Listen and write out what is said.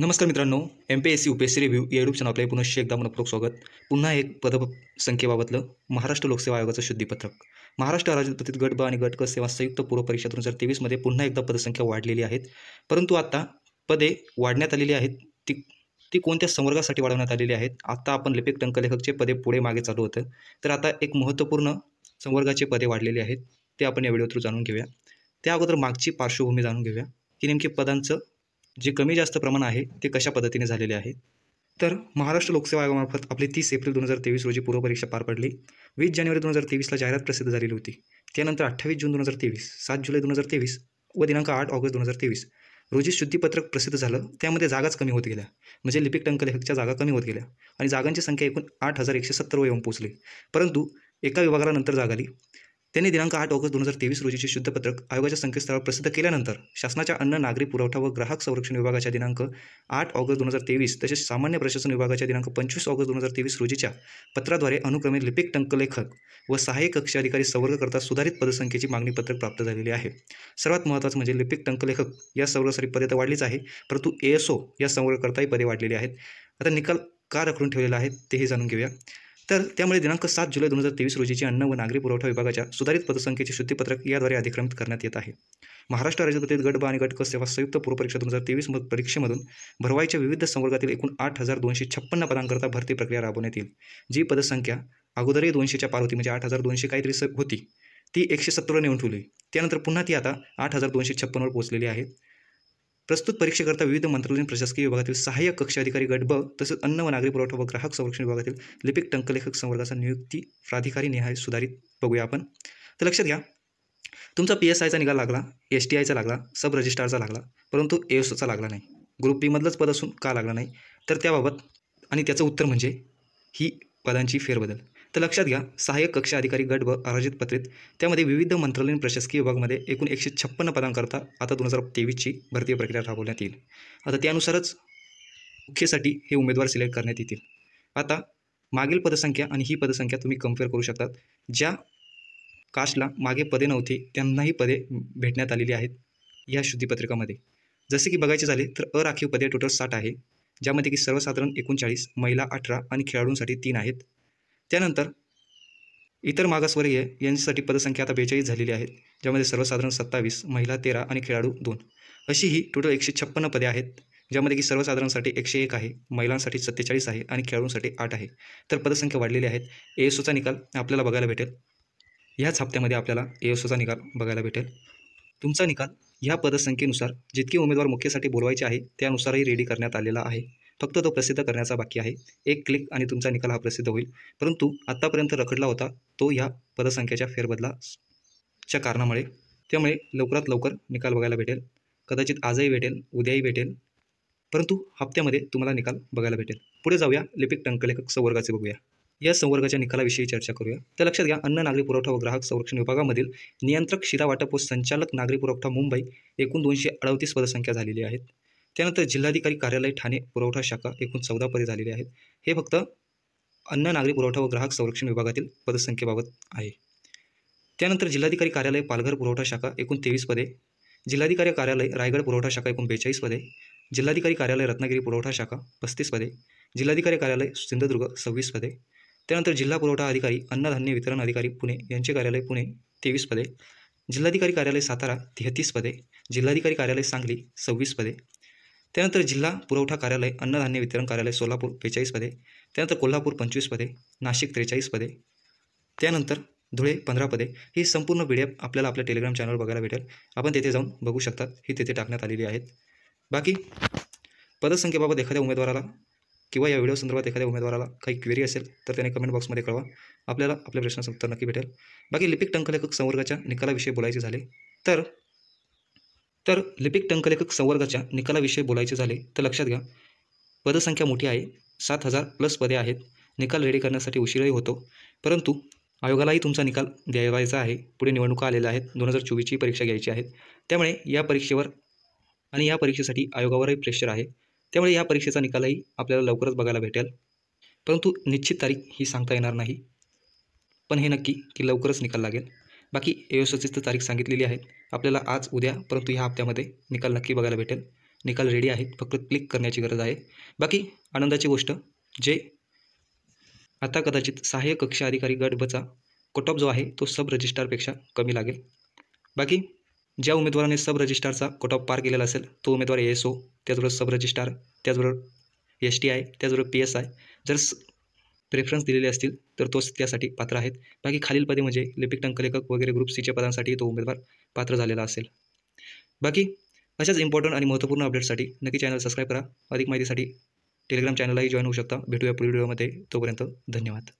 नमस्कार मित्रांनो M P S C U P S review या यूट्यूब चॅनल पुनश्च एकदा मनपूर्वक स्वागत पुन्हा एक पद महाराष्ट्र लोकसेवा आयोगाचं शुद्धीपत्रक महाराष्ट्र राज्यपतीत गट ब आणि गट क सेवा संयुक्त पूर्व परीक्षा दोन हजार तेवीसमध्ये पुन्हा एकदा पदसंख्या वाढलेली आहेत परंतु आता पदे वाढण्यात आलेली आहेत ती ती कोणत्या संवर्गासाठी वाढवण्यात आलेली आहेत आता आपण लिपिक टंकलेखकचे पदे पुढे मागे चालू होतं तर आता एक महत्त्वपूर्ण संवर्गाचे पदे वाढलेली आहेत ते आपण या व्हिडिओ थ्रू जाणून घेऊया त्या अगोदर मागची पार्श्वभूमी जाणून घेऊया की नेमकी पदांचं जे कमी जास्त प्रमाण आहे ते कशा पद्धतीने झालेले आहे तर महाराष्ट्र लोकसेवा आयोगामार्फत आपली तीस एप्रिल दोन हजार तेवीस रोजी पूर्वपरीक्षा पार पडली वीस जानेवारी दोन हजार तेवीसला जाहिरात प्रसिद्ध झालेली होती त्यानंतर अठ्ठावीस जून दोन हजार तेवीस सात जुलै दोन हजार तेवीस व दिनांक आठ ऑगस्ट दोन हजार तेवीस रोजी शुद्धीपत्रक प्रसिद्ध झालं त्यामध्ये जागाच कमी होत गेल्या म्हणजे लिपिक टंकलेखकच्या जागा कमी होत गेल्या आणि जागांची संख्या एकूण आठ हजार एकशे सत्तर येऊन पोहोचली परंतु एका विभागाला नंतर जागाली त्यांनी दिनांक आठ ऑगस्ट दोन हजार तेवीस रोजीचे शुद्धपत्रक आयोगाच्या संकेतस्थळावर प्रसिद्ध केल्यानंतर शासनाच्या अन्न नागरी पुरवठा व ग्राहक संरक्षण विभागाच्या दिनांक आठ ऑगस्ट दोन हजार तेवीस तसेच सामान्य प्रशासन विभागाच्या दिनांक पंचवीस ऑगस्ट दोन हजार तेवीस रोजीच्या पत्राद्वारे अनुक्रमे लिपिक टंकलेखक व सहाय्यक कक्ष अधिकारी करता सुधारित पदसंख्येची मागणी पत्रक प्राप्त झालेली आहे सर्वात महत्त्वाचं म्हणजे लिपिक टंकलेखक या संवर्गासाठी पदे तर वाढलीच आहे परंतु एएसओ या संवर्गकरताही पदे वाढलेली आहेत आता निकाल का रखडून ठेवलेला आहे तेही जाणून घेऊया तर त्यामुळे दिनांक सात जुलै दोन हजार तेवीस रोजीची अन्न व नागरी पुरवठा विभागाच्या सुधारित पदसंख्येचे शुद्धीपत्रक याद्वारे अधिक्रमित करण्यात येत आहे महाराष्ट्र राज्यपत्रित गट ब आणि गट क सेवा संयुक्त पूर्वपरीक्षा दोन हजार तेवीस परीक्षेमधून भरवाईच्या विविध संवर्गातील एकूण आठ हजार दोनशे छप्पन्न पदांकरता भरती प्रक्रिया राबवण्यात येईल जी पदसंख्या अगोदरही दोनशेच्या पार होती म्हणजे आठ हजार दोनशे काहीतरी होती ती एकशे सत्तरला नेऊन ठेवली त्यानंतर पुन्हा ती आता आठ हजार दोनशे छप्पनवर पोहोचलेली आहे प्रस्तुत परीक्षेकरता विविध मंत्रालयीन प्रशासकीय विभागातील सहाय्यक कक्ष अधिकारी गट ब तसंच अन्न व नागरी पुरवठा व ग्राहक संरक्षण विभागातील लिपिक टंकलेखक संवर्गाचा नियुक्ती प्राधिकारी निहाय सुधारित बघूया आपण तर लक्षात घ्या तुमचा पी एस आयचा निकाल लागला एस टी आयचा लागला सब रजिस्टारचा लागला परंतु एसचा लागला नाही ग्रुप बीमधलंच पद असून का लागला नाही तर त्याबाबत आणि त्याचं उत्तर म्हणजे ही पदांची फेरबदल तर लक्षात घ्या सहाय्यक कक्षा अधिकारी गट व आयोजित पत्रित त्यामध्ये विविध मंत्रालयीन प्रशासकीय विभागामध्ये एकूण एकशे छप्पन्न पदांकरता आता दोन हजार तेवीसची भरती प्रक्रिया राबवण्यात येईल आता त्यानुसारच मुख्यसाठी हे उमेदवार सिलेक्ट करण्यात येतील आता मागील पदसंख्या आणि ही पदसंख्या तुम्ही कम्पेअर करू शकतात ज्या कास्टला मागे पदे नव्हते त्यांनाही पदे भेटण्यात आलेली आहेत या शुद्धीपत्रिकामध्ये जसे की बघायचे झाले तर अराखीव पदे टोटल साठ आहे ज्यामध्ये की सर्वसाधारण एकोणचाळीस महिला अठरा आणि खेळाडूंसाठी तीन आहेत त्यानंतर इतर मागासवर्गीय यांच्यासाठी पदसंख्या आता बेचाळीस झालेली आहेत ज्यामध्ये सर्वसाधारण सत्तावीस महिला तेरा आणि खेळाडू दोन अशी ही टोटल एकशे छप्पन्न पदे आहेत ज्यामध्ये की सर्वसाधारणसाठी एकशे एक आहे महिलांसाठी सत्तेचाळीस आहे आणि खेळाडूंसाठी आठ आहे तर पदसंख्या वाढलेली आहेत ए एएसओचा निकाल आपल्याला बघायला भेटेल ह्याच हप्त्यामध्ये आपल्याला ए एएसओचा निकाल बघायला भेटेल तुमचा निकाल ह्या पदसंख्येनुसार जितके उमेदवार मुख्यसाठी बोलवायचे आहे त्यानुसारही रेडी करण्यात आलेला आहे फक्त तो प्रसिद्ध करण्याचा बाकी आहे एक क्लिक आणि तुमचा निकाल हा प्रसिद्ध होईल परंतु आत्तापर्यंत रखडला होता तो ह्या पदसंख्येच्या फेरबदलाच्या कारणामुळे त्यामुळे लवकरात लवकर निकाल बघायला भेटेल कदाचित आजही भेटेल उद्याही भेटेल परंतु हप्त्यामध्ये तुम्हाला निकाल बघायला भेटेल पुढे जाऊया लिपिक टंकलेखक संवर्गाचे बघूया या संवर्गाच्या निकालाविषयी चर्चा करूया तर लक्षात घ्या अन्न नागरी पुरवठा व ग्राहक संरक्षण विभागामधील नियंत्रक शिरा वाटप व संचालक नागरी पुरवठा मुंबई एकूण दोनशे अडतीस पदसंख्या झालेली आहेत त्यानंतर जिल्हाधिकारी कार्यालय ठाणे पुरवठा शाखा एकूण चौदा पदे झालेली आहेत हे फक्त अन्न नागरी पुरवठा व ग्राहक संरक्षण विभागातील पदसंख्येबाबत आहे त्यानंतर जिल्हाधिकारी कार्यालय पालघर पुरवठा शाखा एकूण तेवीस पदे जिल्हाधिकारी कार्यालय रायगड पुरवठा शाखा एकूण बेचाळीस पदे जिल्हाधिकारी कार्यालय रत्नागिरी पुरवठा शाखा पस्तीस पदे जिल्हाधिकारी कार्यालय सिंधुदुर्ग सव्वीस पदे त्यानंतर जिल्हा पुरवठा अधिकारी अन्नधान्य वितरण अधिकारी पुणे यांचे कार्यालय पुणे तेवीस पदे जिल्हाधिकारी कार्यालय सातारा तेहतीस पदे जिल्हाधिकारी कार्यालय सांगली सव्वीस पदे त्यानंतर जिल्हा पुरवठा कार्यालय अन्नधान्य वितरण कार्यालय सोलापूर बेचाळीस पदे त्यानंतर कोल्हापूर पंचवीस पदे नाशिक त्रेचाळीस पदे त्यानंतर धुळे पंधरा पदे ही संपूर्ण पी आपल्याला आपल्या टेलिग्राम चॅनलवर बघायला भेटेल आपण तेथे जाऊन बघू शकतात ही तेथे टाकण्यात आलेली आहेत बाकी पदसंख्येबाबत एखाद्या उमेदवाराला किंवा या व्हिडिओ संदर्भात एखाद्या उमेदवाराला काही क्वेरी असेल तर त्याने कमेंट बॉक्समध्ये कळवा आपल्याला आपल्या प्रश्नाचं उत्तर नक्की भेटेल बाकी लिपिक टंकलेखक संवर्गाच्या निकालाविषयी बोलायचे झाले तर तर लिपिक टंकलेखक संवर्गाच्या निकालाविषयी बोलायचे झाले तर लक्षात घ्या पदसंख्या मोठी आहे सात हजार प्लस पदे आहेत निकाल रेडी करण्यासाठी उशीरही होतो परंतु आयोगालाही तुमचा निकाल द्यावायचा आहे पुढे निवडणुका आलेल्या आहेत दोन हजार चोवीसची परीक्षा घ्यायची आहे त्यामुळे या परीक्षेवर आणि या परीक्षेसाठी आयोगावरही प्रेशर आहे त्यामुळे या परीक्षेचा निकालही आपल्याला लवकरच बघायला भेटेल परंतु निश्चित तारीख ही सांगता येणार नाही पण हे नक्की की लवकरच निकाल लागेल बाकी एओससीच तर तारीख सांगितलेली आहे आपल्याला आज उद्या परंतु ह्या हप्त्यामध्ये निकाल नक्की बघायला भेटेल निकाल रेडी आहेत फक्त क्लिक करण्याची गरज आहे बाकी आनंदाची गोष्ट जे आता कदाचित सहाय्यक कक्ष अधिकारी गट बचा कट ऑफ जो आहे तो सब रजिस्टारपेक्षा कमी लागेल बाकी ज्या उमेदवाराने सब रजिस्टारचा कट ऑफ पार केलेला असेल तो उमेदवार एस ओ त्याचबरोबर सब रजिस्टार त्याचबरोबर एस टी आय त्याचबरोबर पी एस आय जर प्रेफरन्स दिलेले असतील तर तोच त्यासाठी पात्र आहेत बाकी खालील पदे म्हणजे लिपिक टंकलेखक वगैरे ग्रुप सीच्या पदांसाठी तो उमेदवार पात्र झालेला असेल बाकी अशाच इम्पॉर्टंट आणि महत्त्वपूर्ण अपडेट्ससाठी नक्की चॅनल सबस्क्राईब करा अधिक माहितीसाठी टेलिग्राम चॅनललाही जॉईन होऊ शकता भेटूया पुढील व्हिडिओमध्ये तोपर्यंत धन्यवाद